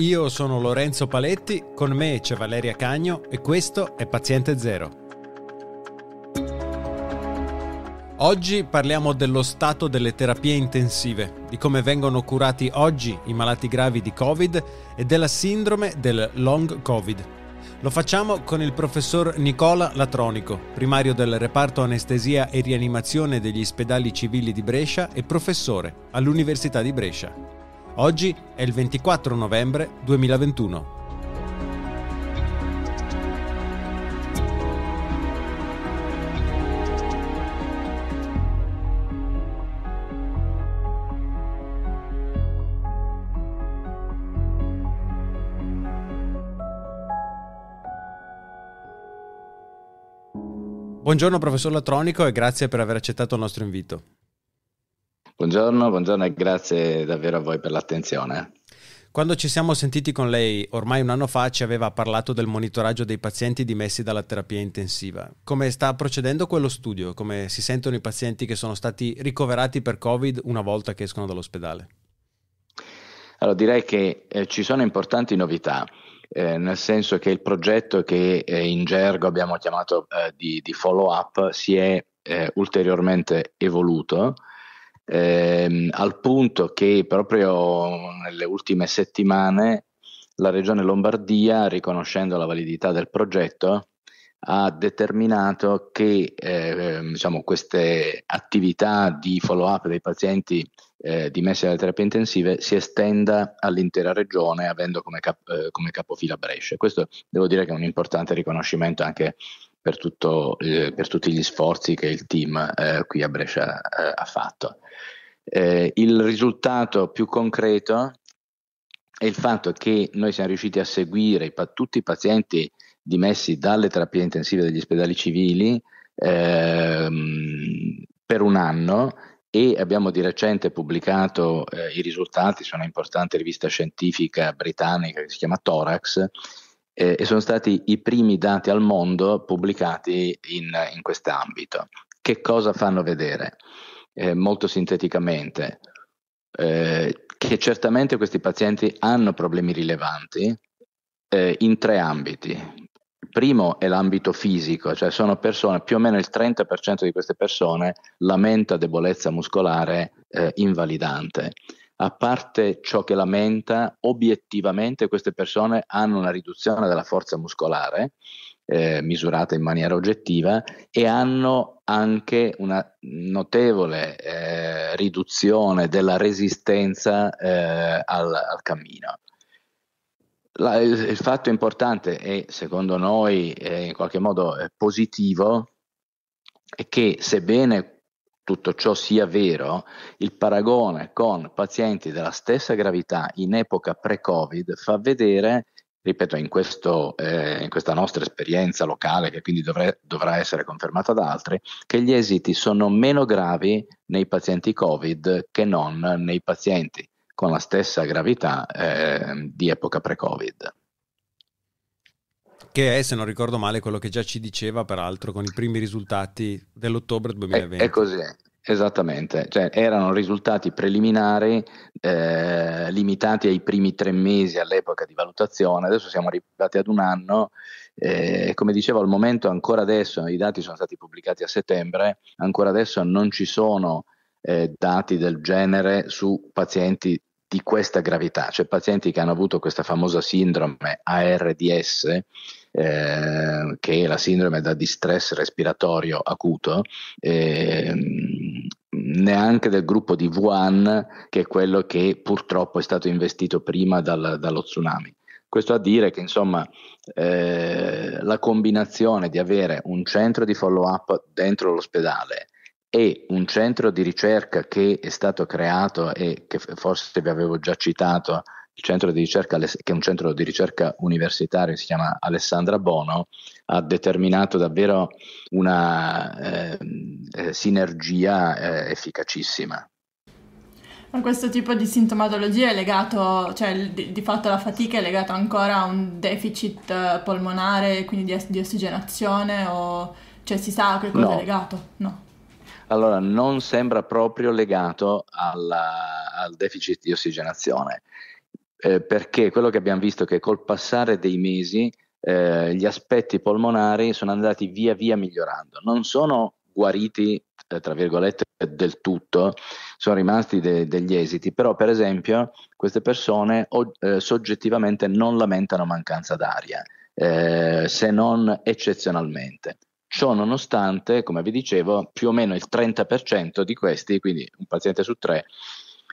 Io sono Lorenzo Paletti, con me c'è Valeria Cagno e questo è Paziente Zero. Oggi parliamo dello stato delle terapie intensive, di come vengono curati oggi i malati gravi di Covid e della sindrome del long Covid. Lo facciamo con il professor Nicola Latronico, primario del reparto anestesia e rianimazione degli ospedali civili di Brescia e professore all'Università di Brescia. Oggi è il 24 novembre 2021. Buongiorno professor Latronico e grazie per aver accettato il nostro invito. Buongiorno, buongiorno e grazie davvero a voi per l'attenzione. Quando ci siamo sentiti con lei ormai un anno fa ci aveva parlato del monitoraggio dei pazienti dimessi dalla terapia intensiva. Come sta procedendo quello studio? Come si sentono i pazienti che sono stati ricoverati per Covid una volta che escono dall'ospedale? Allora direi che eh, ci sono importanti novità. Eh, nel senso che il progetto che eh, in gergo abbiamo chiamato eh, di, di follow up si è eh, ulteriormente evoluto ehm, al punto che proprio nelle ultime settimane la Regione Lombardia, riconoscendo la validità del progetto, ha determinato che eh, diciamo, queste attività di follow-up dei pazienti eh, dimessi dalle terapie intensive si estenda all'intera regione avendo come, cap- eh, come capofila Brescia. Questo devo dire che è un importante riconoscimento anche per, tutto, eh, per tutti gli sforzi che il team eh, qui a Brescia eh, ha fatto. Eh, il risultato più concreto è il fatto che noi siamo riusciti a seguire tutti i pazienti dimessi dalle terapie intensive degli ospedali civili ehm, per un anno e abbiamo di recente pubblicato eh, i risultati su una importante rivista scientifica britannica che si chiama Thorax eh, e sono stati i primi dati al mondo pubblicati in, in quest'ambito. Che cosa fanno vedere? Eh, molto sinteticamente, eh, che certamente questi pazienti hanno problemi rilevanti eh, in tre ambiti. primo è l'ambito fisico, cioè sono persone, più o meno il 30% di queste persone lamenta debolezza muscolare eh, invalidante a parte ciò che lamenta, obiettivamente queste persone hanno una riduzione della forza muscolare eh, misurata in maniera oggettiva e hanno anche una notevole eh, riduzione della resistenza eh, al, al, cammino. La, il, il, fatto importante e secondo noi eh, in qualche modo eh, positivo è che sebbene tutto ciò sia vero, il paragone con pazienti della stessa gravità in epoca pre-Covid fa vedere, ripeto, in, questo, eh, in questa nostra esperienza locale, che quindi dovre- dovrà essere confermata da altri, che gli esiti sono meno gravi nei pazienti Covid che non nei pazienti con la stessa gravità eh, di epoca pre-Covid. Che è, se non ricordo male, quello che già ci diceva, peraltro, con i primi risultati dell'ottobre 2020. È, è così, Esattamente, cioè, erano risultati preliminari eh, limitati ai primi tre mesi all'epoca di valutazione, adesso siamo arrivati ad un anno eh, e eh, come dicevo al momento ancora adesso, i dati sono stati pubblicati a settembre, ancora adesso non ci sono eh, dati del genere su pazienti di questa gravità, cioè pazienti che hanno avuto questa famosa sindrome ARDS Ehm, che è la sindrome da distress respiratorio acuto, eh, neanche del gruppo di Wuhan, che è quello che purtroppo è stato investito prima dal, dallo tsunami. Questo a dire che insomma eh, la combinazione di avere un centro di follow-up dentro l'ospedale, e un centro di ricerca che è stato creato e che forse vi avevo già citato centro di ricerca, che è un centro di ricerca universitario, si chiama Alessandra Bono, ha determinato davvero una eh, eh sinergia eh, efficacissima. Ma questo tipo di sintomatologia è legato, cioè di, di fatto la fatica è legata ancora a un deficit eh, polmonare, quindi di, di ossigenazione, o cioè si sa a che cosa no. è legato? No. Allora, non sembra proprio legato alla, al deficit di ossigenazione eh, perché quello che abbiamo visto è che col passare dei mesi eh, gli aspetti polmonari sono andati via via migliorando, non sono guariti eh, tra virgolette del tutto, sono rimasti de- degli esiti, però per esempio queste persone o- eh, soggettivamente non lamentano mancanza d'aria, eh, se non eccezionalmente. Ciò nonostante, come vi dicevo, più o meno il 30% di questi, quindi un paziente su tre,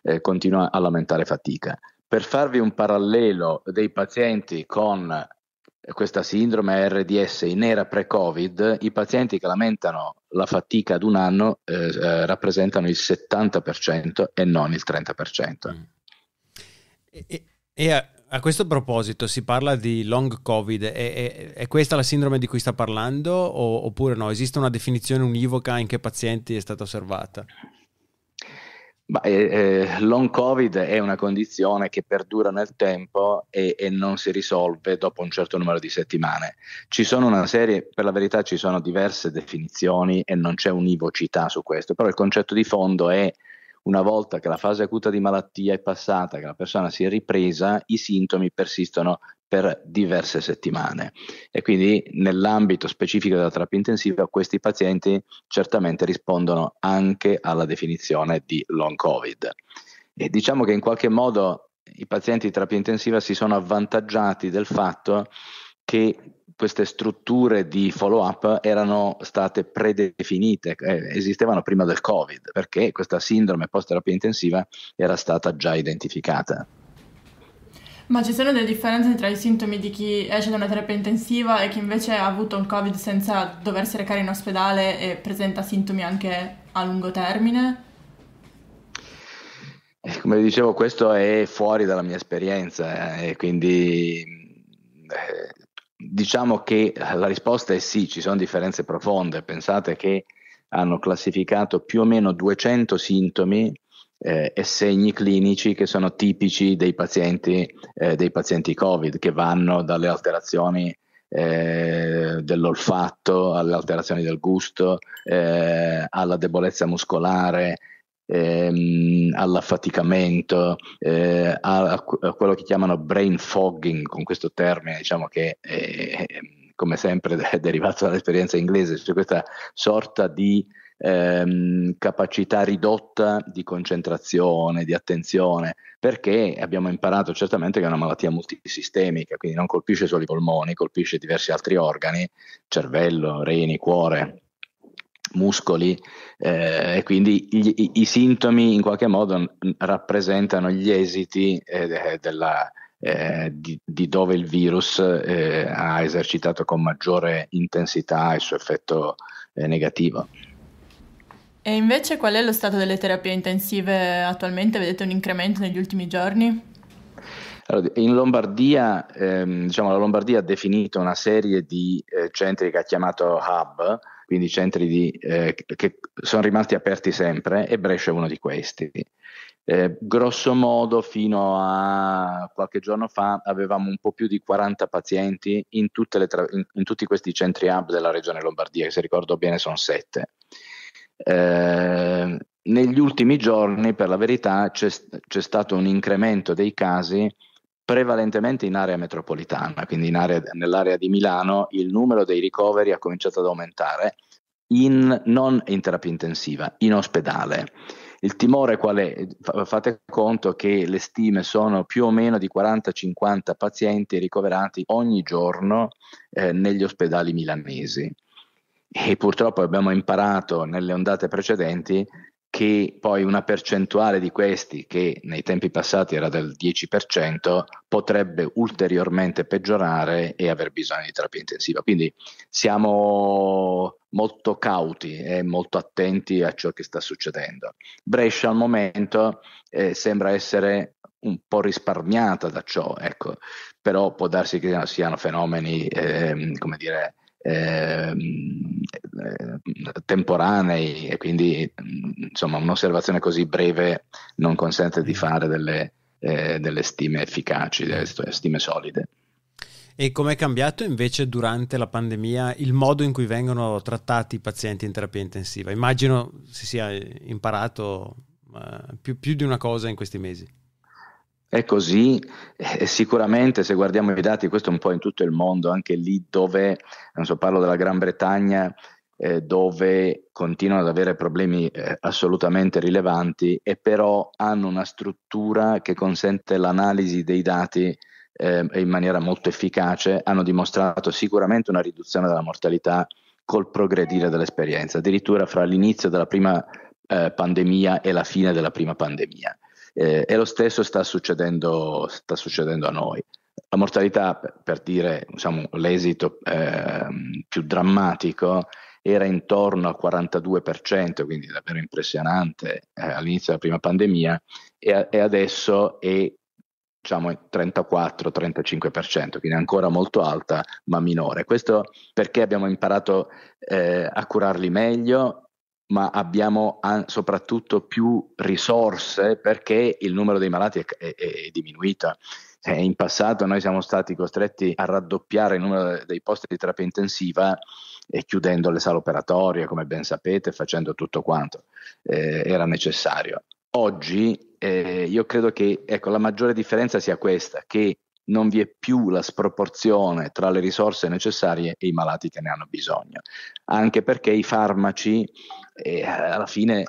eh, continua a lamentare fatica. Per farvi un parallelo dei pazienti con questa sindrome RDS in era pre-Covid, i pazienti che lamentano la fatica ad un anno eh, eh rappresentano il 70% e non il 30%. Mm. E, e a, a, questo proposito si parla di long Covid, è, è, è questa la sindrome di cui sta parlando o, oppure no? Esiste una definizione univoca in che pazienti è stata osservata? Bah, eh, eh, long Covid è una condizione che perdura nel tempo e, e, non si risolve dopo un certo numero di settimane. Ci sono una serie, per la verità ci sono diverse definizioni e non c'è univocità su questo, però il concetto di fondo è una volta che la fase acuta di malattia è passata, che la persona si è ripresa, i sintomi persistono per diverse settimane e quindi nell'ambito specifico della terapia intensiva questi pazienti certamente rispondono anche alla definizione di long covid. E diciamo che in qualche modo i pazienti di terapia intensiva si sono avvantaggiati del fatto che queste strutture di follow up erano state predefinite, eh, esistevano prima del Covid, perché questa sindrome post terapia intensiva era stata già identificata. Ma ci sono delle differenze tra i sintomi di chi esce da una terapia intensiva e chi invece ha avuto un Covid senza doversi recare in ospedale e presenta sintomi anche a lungo termine? Eh, come vi dicevo, questo è fuori dalla mia esperienza eh, e quindi eh, diciamo che la risposta è sì, ci sono differenze profonde. Pensate che hanno classificato più o meno 200 sintomi eh, e segni clinici che sono tipici dei pazienti, eh, dei pazienti Covid, che vanno dalle alterazioni eh, dell'olfatto alle alterazioni del gusto, eh, alla debolezza muscolare, Ehm, all'affaticamento, eh, a, a, quello che chiamano brain fogging, con questo termine diciamo che è, è, come sempre è derivato dall'esperienza inglese, cioè questa sorta di ehm, capacità ridotta di concentrazione, di attenzione, perché abbiamo imparato certamente che è una malattia multisistemica, quindi non colpisce solo i polmoni, colpisce diversi altri organi, cervello, reni, cuore, muscoli eh, e quindi gli, i, i, sintomi in qualche modo rappresentano gli esiti eh, della, eh, di, di, dove il virus eh, ha esercitato con maggiore intensità il suo effetto eh, negativo. E invece qual è lo stato delle terapie intensive attualmente? Vedete un incremento negli ultimi giorni? Allora, in Lombardia, ehm, diciamo, la Lombardia ha definito una serie di eh, centri che ha chiamato hub, quindi centri di, eh, che sono rimasti aperti sempre e Brescia è uno di questi. Eh, grosso modo, fino a qualche giorno fa avevamo un po' più di 40 pazienti in, tra- in, in tutti questi centri hub della regione Lombardia, che se ricordo bene sono 7. Ehm, negli ultimi giorni, per la verità, c'è, c'è, stato un incremento dei casi prevalentemente in area metropolitana, quindi area, nell'area di Milano il numero dei ricoveri ha cominciato ad aumentare, in, non in terapia intensiva, in ospedale. Il timore qual è? Fate conto che le stime sono più o meno di 40-50 pazienti ricoverati ogni giorno eh, negli ospedali milanesi e purtroppo abbiamo imparato nelle ondate precedenti che poi una percentuale di questi, che nei tempi passati era del 10%, potrebbe ulteriormente peggiorare e aver bisogno di terapia intensiva. Quindi siamo molto cauti e molto attenti a ciò che sta succedendo. Brescia al momento eh, sembra essere un po' risparmiata da ciò, ecco, però può darsi che siano fenomeni, eh, come dire, ehm, eh, temporanei e quindi mm, insomma un'osservazione così breve non consente di mm. fare delle, eh, delle stime efficaci, delle stime solide. E com'è cambiato invece durante la pandemia il modo in cui vengono trattati i pazienti in terapia intensiva? Immagino si sia imparato eh, più, più di una cosa in questi mesi. È così, eh, sicuramente se guardiamo i dati, questo è un po' in tutto il mondo, anche lì dove, non so, parlo della Gran Bretagna, eh, dove continuano ad avere problemi eh, assolutamente rilevanti e però hanno una struttura che consente l'analisi dei dati eh, in maniera molto efficace, hanno dimostrato sicuramente una riduzione della mortalità col progredire dell'esperienza, addirittura fra l'inizio della prima eh, pandemia e la fine della prima pandemia eh, e lo stesso sta succedendo, sta succedendo a noi. La mortalità, per dire diciamo, l'esito eh, più drammatico, era intorno al 42%, quindi davvero impressionante eh, all'inizio della prima pandemia, e, e adesso è diciamo 34-35%, quindi ancora molto alta ma minore. Questo perché abbiamo imparato eh, a curarli meglio ma abbiamo soprattutto più risorse perché il numero dei malati è, è, è diminuito. Eh, in passato noi siamo stati costretti a raddoppiare il numero dei posti di terapia intensiva e eh, chiudendo le sale operatorie, come ben sapete, facendo tutto quanto eh, era necessario. Oggi eh, io credo che ecco, la maggiore differenza sia questa, che non vi è più la sproporzione tra le risorse necessarie e i malati che ne hanno bisogno, anche perché i farmaci eh, alla fine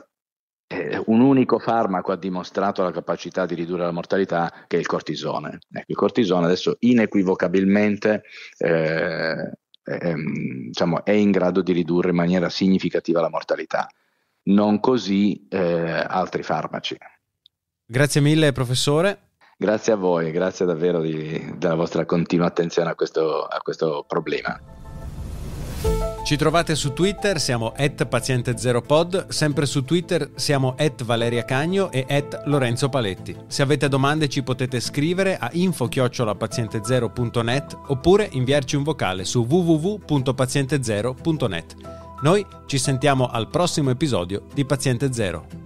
eh, un unico farmaco ha dimostrato la capacità di ridurre la mortalità che è il cortisone. Ecco, il cortisone adesso inequivocabilmente eh, ehm, diciamo, è in grado di ridurre in maniera significativa la mortalità, non così eh, altri farmaci. Grazie mille professore. Grazie a voi, grazie davvero di, della vostra continua attenzione a questo, a questo problema. Ci trovate su Twitter, siamo at paziente zero pod sempre su Twitter siamo at Valeria Cagno e at Lorenzo Paletti. Se avete domande ci potete scrivere a info-paziente0.net oppure inviarci un vocale su www.paziente0.net. Noi ci sentiamo al prossimo episodio di Paziente Zero.